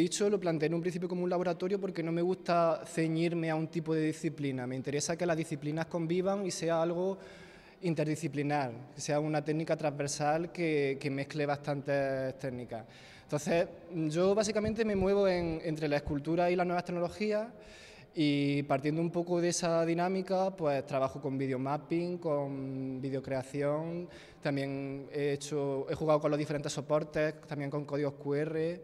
dicho, lo planteé en un principio como un laboratorio porque no me gusta ceñirme a un tipo de disciplina. Me interesa que las disciplinas convivan y sea algo interdisciplinar, que sea una técnica transversal que, que mezcle bastantes técnicas. Entonces, yo básicamente me muevo entre la escultura y las nuevas tecnologías y partiendo un poco de esa dinámica, pues trabajo con videomapping, con videocreación, también he, hecho, he jugado con los diferentes soportes, también con códigos QR.